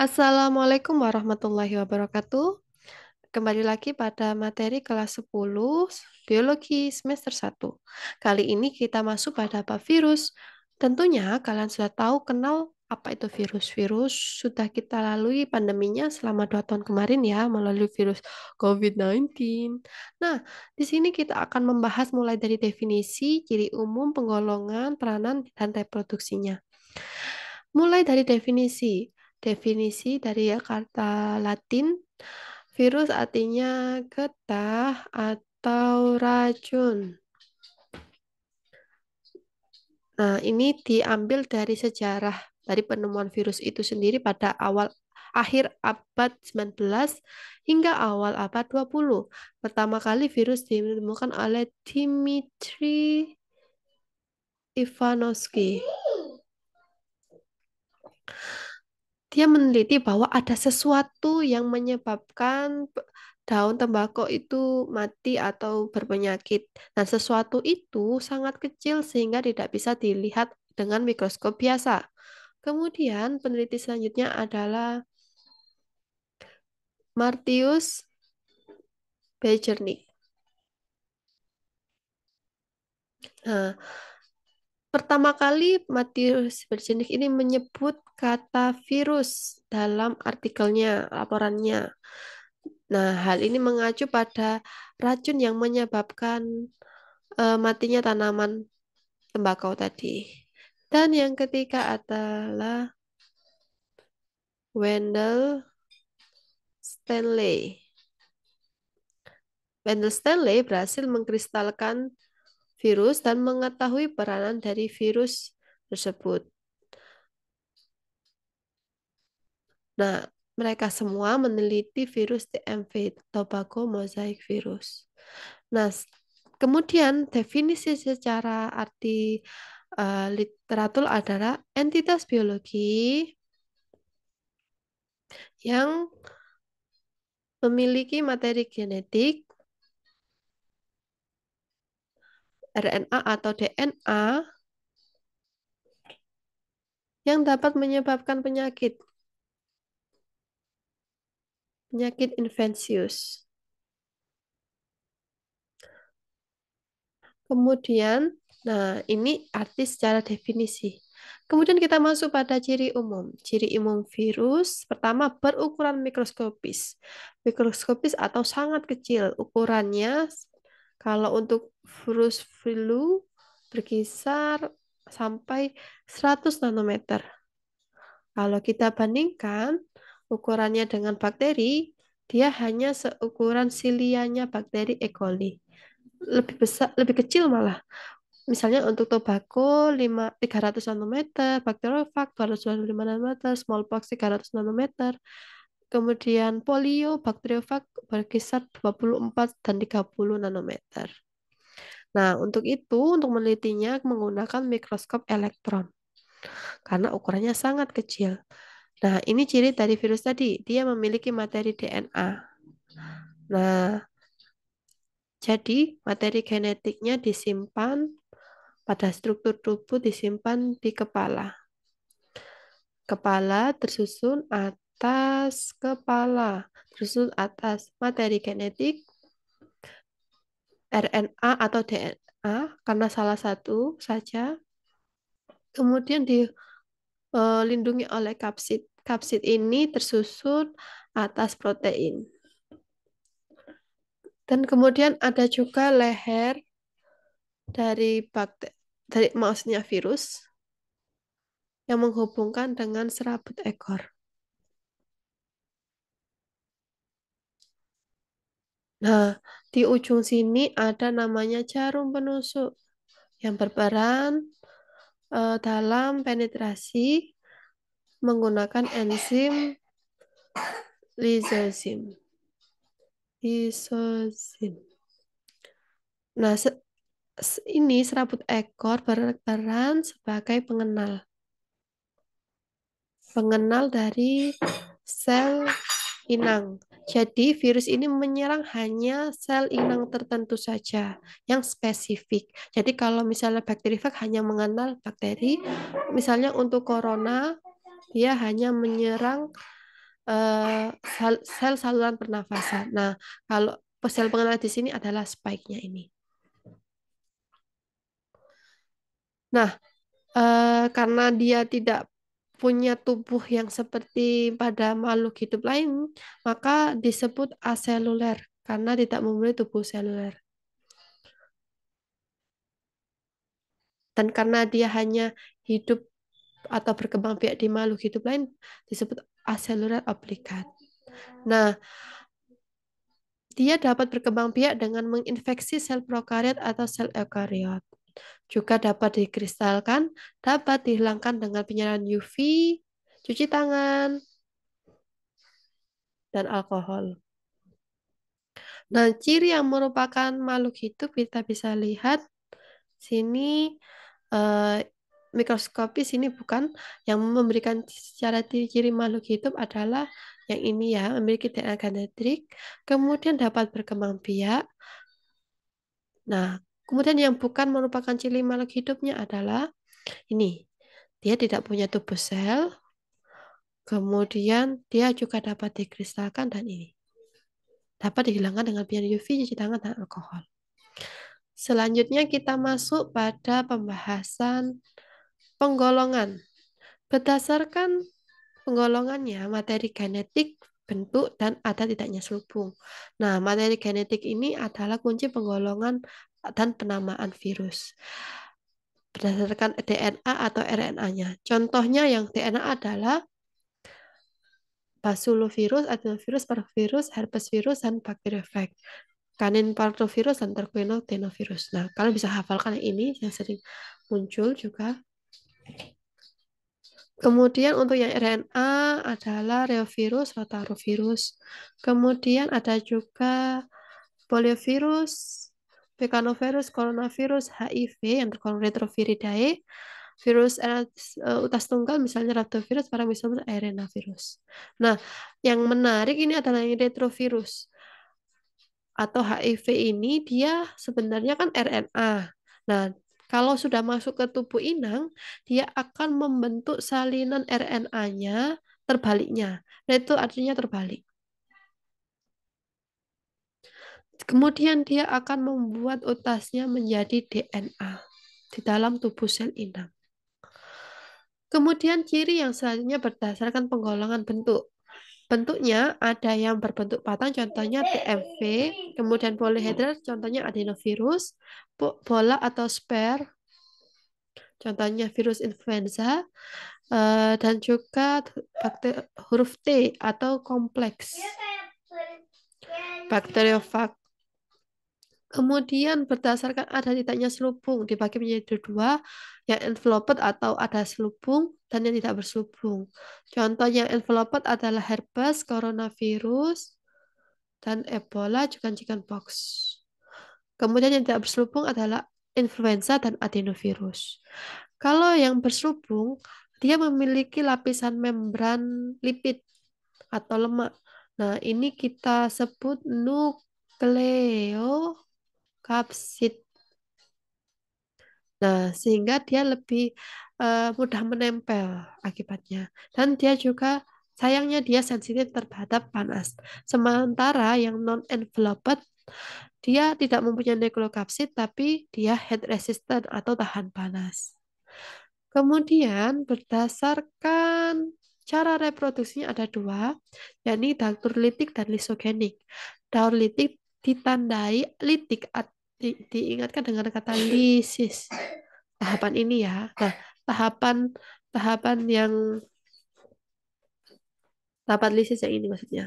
Assalamualaikum warahmatullahi wabarakatuh. Kembali lagi pada materi kelas 10 Biologi semester 1. Kali ini kita masuk pada apa virus. Tentunya kalian sudah tahu kenal apa itu virus. Virus sudah kita lalui pandeminya selama dua tahun kemarin ya melalui virus COVID-19. Nah, di sini kita akan membahas mulai dari definisi, ciri umum, penggolongan, peranan, dan reproduksinya. Mulai dari definisi. Definisi dari kata Latin, virus artinya getah atau racun. Nah, ini diambil dari sejarah dari penemuan virus itu sendiri pada awal akhir abad 19 hingga awal abad 20. Pertama kali virus ditemukan oleh Dimitri Ivanovsky dia meneliti bahwa ada sesuatu yang menyebabkan daun tembakau itu mati atau berpenyakit. Nah, sesuatu itu sangat kecil sehingga tidak bisa dilihat dengan mikroskop biasa. Kemudian peneliti selanjutnya adalah Martius Bejernik. Nah, Pertama kali Matius Berjenik ini menyebut kata virus dalam artikelnya, laporannya. Nah, hal ini mengacu pada racun yang menyebabkan uh, matinya tanaman tembakau tadi. Dan yang ketiga adalah Wendell Stanley. Wendell Stanley berhasil mengkristalkan virus dan mengetahui peranan dari virus tersebut. Nah, mereka semua meneliti virus TMV, Tobacco Mosaic Virus. Nah, kemudian definisi secara arti uh, literatur adalah entitas biologi yang memiliki materi genetik RNA atau DNA yang dapat menyebabkan penyakit. Penyakit infeksius. Kemudian, nah ini arti secara definisi. Kemudian kita masuk pada ciri umum. Ciri umum virus pertama berukuran mikroskopis. Mikroskopis atau sangat kecil ukurannya kalau untuk Furus flu berkisar sampai 100 nanometer. Kalau kita bandingkan ukurannya dengan bakteri, dia hanya seukuran silianya bakteri E. coli. Lebih besar, lebih kecil malah. Misalnya untuk tobacco 5, 300 nanometer, bakteriofag 225 nanometer, smallpox 300 nanometer, kemudian polio bakteriofag berkisar 24 dan 30 nanometer. Nah, untuk itu, untuk menelitinya menggunakan mikroskop elektron. Karena ukurannya sangat kecil. Nah, ini ciri dari virus tadi. Dia memiliki materi DNA. Nah, jadi materi genetiknya disimpan pada struktur tubuh disimpan di kepala. Kepala tersusun atas kepala, tersusun atas materi genetik RNA atau DNA karena salah satu saja kemudian dilindungi eh, oleh kapsid. Kapsid ini tersusun atas protein. Dan kemudian ada juga leher dari bakteri dari maksudnya virus yang menghubungkan dengan serabut ekor. Nah, di ujung sini ada namanya jarum penusuk yang berperan uh, dalam penetrasi menggunakan enzim lisozim, lisozim. Nah, se ini serabut ekor berperan sebagai pengenal. Pengenal dari sel inang. Jadi virus ini menyerang hanya sel inang tertentu saja yang spesifik. Jadi kalau misalnya bakteri bakterifag hanya mengenal bakteri, misalnya untuk corona dia hanya menyerang uh, sel, sel saluran pernafasan. Nah, kalau sel pengenal di sini adalah spike-nya ini. Nah, uh, karena dia tidak punya tubuh yang seperti pada makhluk hidup lain, maka disebut aseluler karena tidak memiliki tubuh seluler. Dan karena dia hanya hidup atau berkembang biak di makhluk hidup lain disebut aseluler obligat. Nah, dia dapat berkembang biak dengan menginfeksi sel prokariot atau sel eukariot juga dapat dikristalkan, dapat dihilangkan dengan penyinaran UV, cuci tangan, dan alkohol. Nah, ciri yang merupakan makhluk hidup kita bisa lihat sini eh, mikroskopis ini bukan yang memberikan secara ciri-ciri makhluk hidup adalah yang ini ya, memiliki DNA genetik, kemudian dapat berkembang biak. Nah, Kemudian yang bukan merupakan ciri makhluk hidupnya adalah ini. Dia tidak punya tubuh sel. Kemudian dia juga dapat dikristalkan dan ini. Dapat dihilangkan dengan biar UV, cuci tangan, dan alkohol. Selanjutnya kita masuk pada pembahasan penggolongan. Berdasarkan penggolongannya, materi genetik, bentuk, dan ada tidaknya selubung. Nah, materi genetik ini adalah kunci penggolongan dan penamaan virus berdasarkan DNA atau RNA-nya. Contohnya yang DNA adalah basulovirus, adenovirus, parvovirus, herpesvirus dan bakteriofag. E Kanin parvovirus dan terquinotenovirus. Nah, kalian bisa hafalkan ini yang sering muncul juga. Kemudian untuk yang RNA adalah reovirus, rotavirus. Kemudian ada juga poliovirus, Pekanovirus, coronavirus, HIV yang tergolong retroviridae, virus eh, eh, utas tunggal misalnya rhabdovirus, paramisomys, RNA virus. Nah, yang menarik ini adalah yang retrovirus atau HIV ini dia sebenarnya kan RNA. Nah, kalau sudah masuk ke tubuh inang, dia akan membentuk salinan RNA-nya terbaliknya. Nah, itu artinya terbalik. Kemudian dia akan membuat utasnya menjadi DNA di dalam tubuh sel inang. Kemudian ciri yang selanjutnya berdasarkan penggolongan bentuk. Bentuknya ada yang berbentuk patang, contohnya TMV, kemudian polihedral, contohnya adenovirus, bola atau spare, contohnya virus influenza, eh, dan juga huruf T atau kompleks. Bakteriofag Kemudian berdasarkan ada tidaknya selubung dibagi menjadi dua, yang enveloped atau ada selubung dan yang tidak berselubung. Contoh yang enveloped adalah herpes, coronavirus, dan Ebola juga chickenpox. Kemudian yang tidak berselubung adalah influenza dan adenovirus. Kalau yang berselubung, dia memiliki lapisan membran lipid atau lemak. Nah, ini kita sebut nukleo kapsit. Nah, sehingga dia lebih uh, mudah menempel akibatnya. Dan dia juga sayangnya dia sensitif terhadap panas. Sementara yang non-enveloped dia tidak mempunyai nucleokapsid tapi dia head resistant atau tahan panas. Kemudian berdasarkan cara reproduksinya ada dua, yakni daur litik dan lisogenik. Daur litik ditandai litik di, diingatkan dengan kata lisis tahapan ini ya nah tahapan tahapan yang tahapan lisis yang ini maksudnya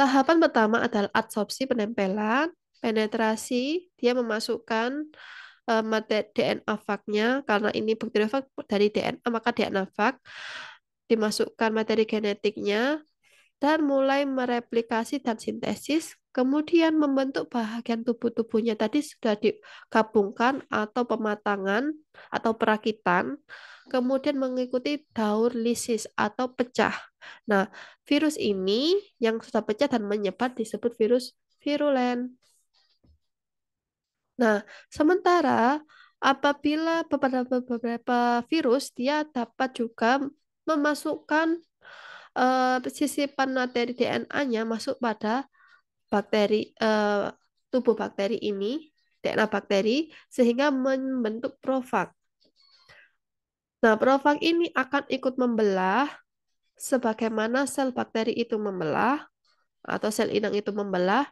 tahapan pertama adalah adsorpsi penempelan penetrasi dia memasukkan um, eh, DNA fagnya karena ini bakteriofag dari DNA maka DNA fag dimasukkan materi genetiknya dan mulai mereplikasi dan sintesis, kemudian membentuk bahagian tubuh-tubuhnya tadi sudah digabungkan atau pematangan atau perakitan, kemudian mengikuti daur lisis atau pecah. Nah, virus ini yang sudah pecah dan menyebar disebut virus virulen. Nah, sementara apabila beberapa beberapa virus dia dapat juga memasukkan uh, sisipan materi DNA-nya masuk pada bakteri uh, tubuh bakteri ini, DNA bakteri, sehingga membentuk profag. Nah, profag ini akan ikut membelah sebagaimana sel bakteri itu membelah atau sel inang itu membelah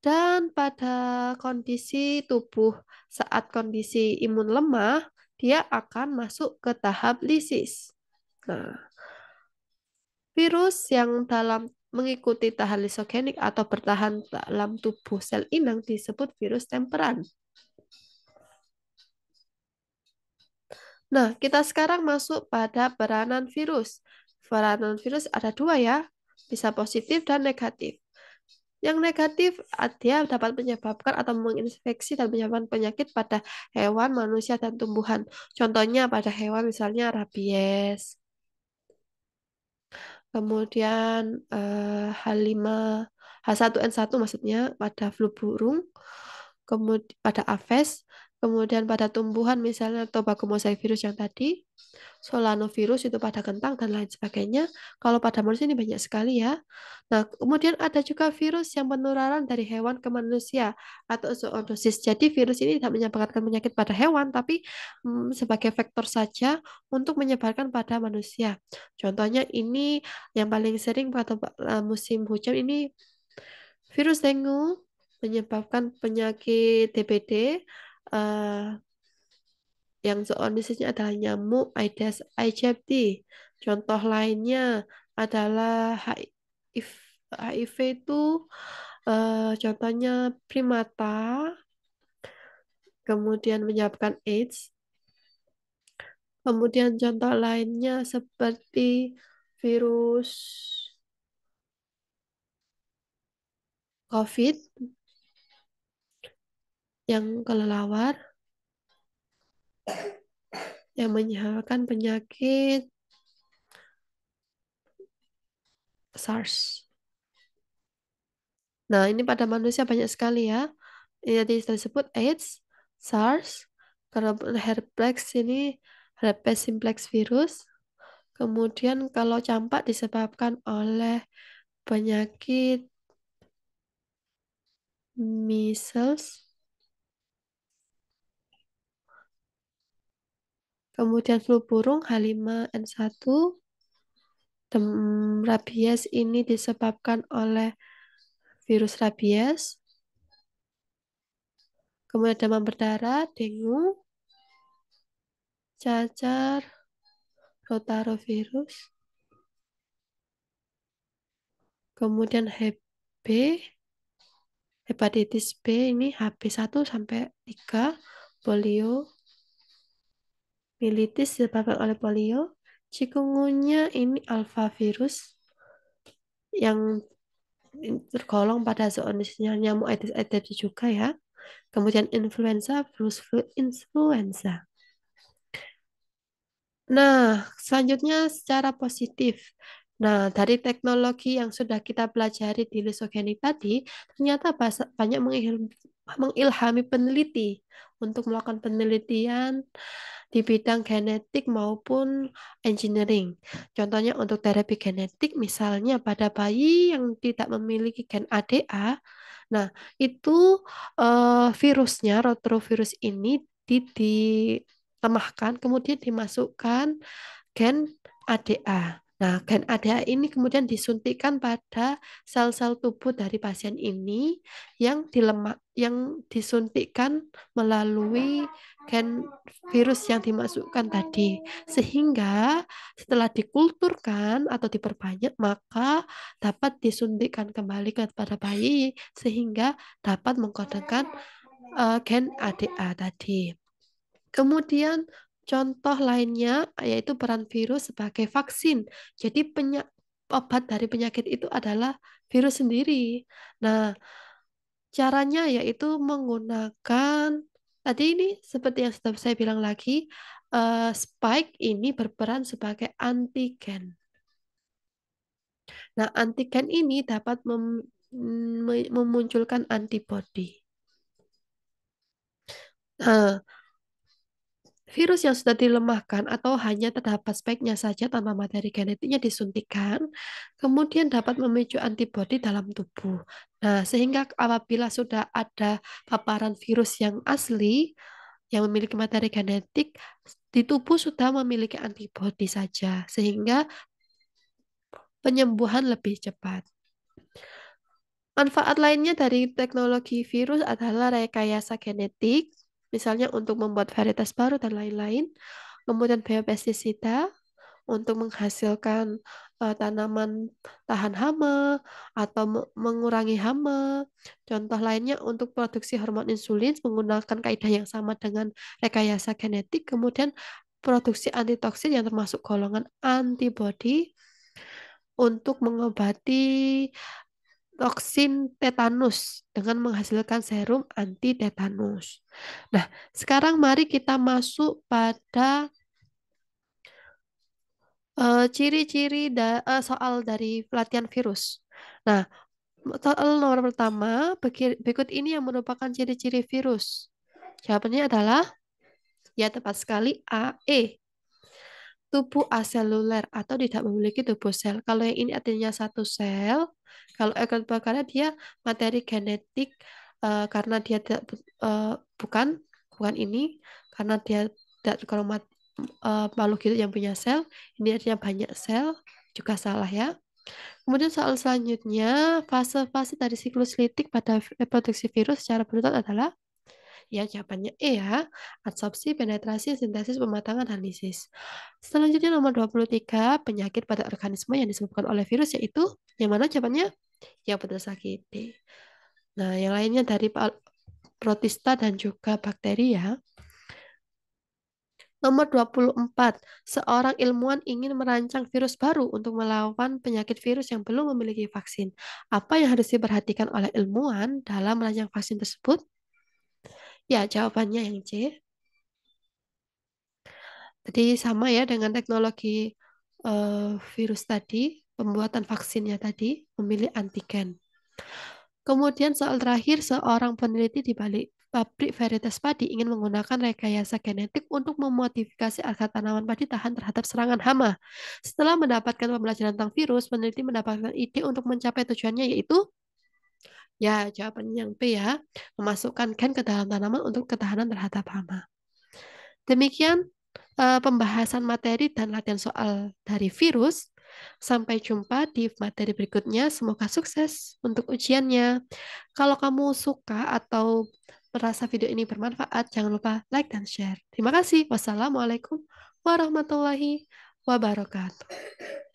dan pada kondisi tubuh saat kondisi imun lemah, dia akan masuk ke tahap lisis. Nah, Virus yang dalam mengikuti tahan lisogenik atau bertahan dalam tubuh sel inang disebut virus temperan. Nah, kita sekarang masuk pada peranan virus. Peranan virus ada dua ya, bisa positif dan negatif. Yang negatif, ah, dia dapat menyebabkan atau menginfeksi dan menyebabkan penyakit pada hewan, manusia, dan tumbuhan. Contohnya pada hewan misalnya rabies, kemudian uh, H5 H1N1 maksudnya pada flu burung kemudian pada aves Kemudian pada tumbuhan misalnya tobacomosai virus yang tadi, solanovirus itu pada kentang dan lain sebagainya. Kalau pada manusia ini banyak sekali ya. Nah, kemudian ada juga virus yang penularan dari hewan ke manusia atau zoonosis. Jadi virus ini tidak menyebabkan penyakit pada hewan tapi hmm, sebagai faktor saja untuk menyebarkan pada manusia. Contohnya ini yang paling sering pada eh, musim hujan ini virus dengue menyebabkan penyakit DPD uh, yang soal adalah nyamuk, Aedes aegypti. Contoh lainnya adalah HIV, HIV itu uh, contohnya primata, kemudian menyebabkan AIDS. Kemudian contoh lainnya seperti virus COVID yang kelelawar, yang menyebabkan penyakit SARS. Nah, ini pada manusia banyak sekali ya. Ini tadi disebut AIDS, SARS, kalau herpes ini herpes simplex virus. Kemudian kalau campak disebabkan oleh penyakit measles, Kemudian flu burung H5N1 dem rabies ini disebabkan oleh virus rabies. Kemudian demam berdarah, dengue, cacar, rotavirus. Kemudian HB, hepatitis B ini HB1 sampai 3, polio, Militis disebabkan oleh polio. Cikungunya ini alfa virus yang tergolong pada zoonosisnya nyamuk Aedes aegypti juga ya. Kemudian influenza, virus flu influenza. Nah, selanjutnya secara positif. Nah, dari teknologi yang sudah kita pelajari di lisogenik tadi, ternyata banyak mengilhami peneliti untuk melakukan penelitian di bidang genetik maupun engineering. Contohnya untuk terapi genetik misalnya pada bayi yang tidak memiliki gen ADA, nah itu uh, virusnya rotavirus ini ditemahkan, kemudian dimasukkan gen ADA. Nah, gen ADH ini kemudian disuntikkan pada sel-sel tubuh dari pasien ini yang dilemak yang disuntikkan melalui gen virus yang dimasukkan tadi. Sehingga setelah dikulturkan atau diperbanyak maka dapat disuntikkan kembali kepada bayi sehingga dapat mengkodongkan uh, eh, gen ADA tadi. Kemudian Contoh lainnya yaitu peran virus sebagai vaksin. Jadi penyak, obat dari penyakit itu adalah virus sendiri. Nah, caranya yaitu menggunakan tadi ini seperti yang sudah saya bilang lagi, uh, spike ini berperan sebagai antigen. Nah, antigen ini dapat mem memunculkan antibodi. Nah, virus yang sudah dilemahkan atau hanya terdapat speknya saja tanpa materi genetiknya disuntikan, kemudian dapat memicu antibodi dalam tubuh. Nah, sehingga apabila sudah ada paparan virus yang asli, yang memiliki materi genetik, di tubuh sudah memiliki antibodi saja, sehingga penyembuhan lebih cepat. Manfaat lainnya dari teknologi virus adalah rekayasa genetik, misalnya untuk membuat varietas baru dan lain-lain. Kemudian biopestisida untuk menghasilkan uh, tanaman tahan hama atau mengurangi hama. Contoh lainnya untuk produksi hormon insulin menggunakan kaidah yang sama dengan rekayasa genetik, kemudian produksi antitoksin yang termasuk golongan antibody untuk mengobati toksin tetanus dengan menghasilkan serum anti tetanus. Nah, sekarang mari kita masuk pada eh, ciri-ciri uh, da, uh, soal dari pelatihan virus. Nah, soal nomor pertama berikut ini yang merupakan ciri-ciri virus. Jawabannya adalah ya tepat sekali A E tubuh aseluler atau tidak memiliki tubuh sel. Kalau yang ini artinya satu sel, kalau ekor bakarnya dia materi genetik uh, karena dia tidak uh, bukan bukan ini karena dia tidak terkromat uh, eh, makhluk hidup yang punya sel. Ini artinya banyak sel juga salah ya. Kemudian soal selanjutnya, fase-fase dari siklus litik pada reproduksi virus secara berurutan adalah Ya, jawabannya E ya. Adsorpsi, penetrasi, sintesis, pematangan, dan analisis. Selanjutnya nomor 23, penyakit pada organisme yang disebabkan oleh virus yaitu yang mana jawabannya? Ya, betul sakit Nah, yang lainnya dari protista dan juga bakteri ya. Nomor 24, seorang ilmuwan ingin merancang virus baru untuk melawan penyakit virus yang belum memiliki vaksin. Apa yang harus diperhatikan oleh ilmuwan dalam merancang vaksin tersebut? Ya, jawabannya yang C. Jadi sama ya dengan teknologi uh, virus tadi, pembuatan vaksinnya tadi, memilih antigen. Kemudian soal terakhir, seorang peneliti di balik pabrik varietas padi ingin menggunakan rekayasa genetik untuk memodifikasi akar tanaman padi tahan terhadap serangan hama. Setelah mendapatkan pembelajaran tentang virus, peneliti mendapatkan ide untuk mencapai tujuannya yaitu Ya, jawaban yang B ya. Memasukkan gen ke dalam tanaman untuk ketahanan terhadap hama. Demikian uh, pembahasan materi dan latihan soal dari virus. Sampai jumpa di materi berikutnya. Semoga sukses untuk ujiannya. Kalau kamu suka atau merasa video ini bermanfaat, jangan lupa like dan share. Terima kasih. Wassalamualaikum warahmatullahi wabarakatuh.